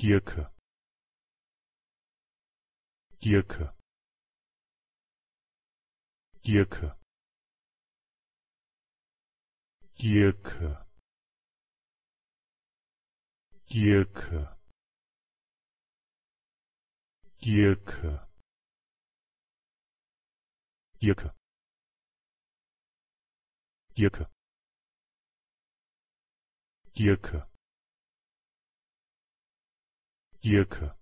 Dierke Dierke Dierke Dierke Dierke Dierke Dierke Dierke Dierke 蓟科。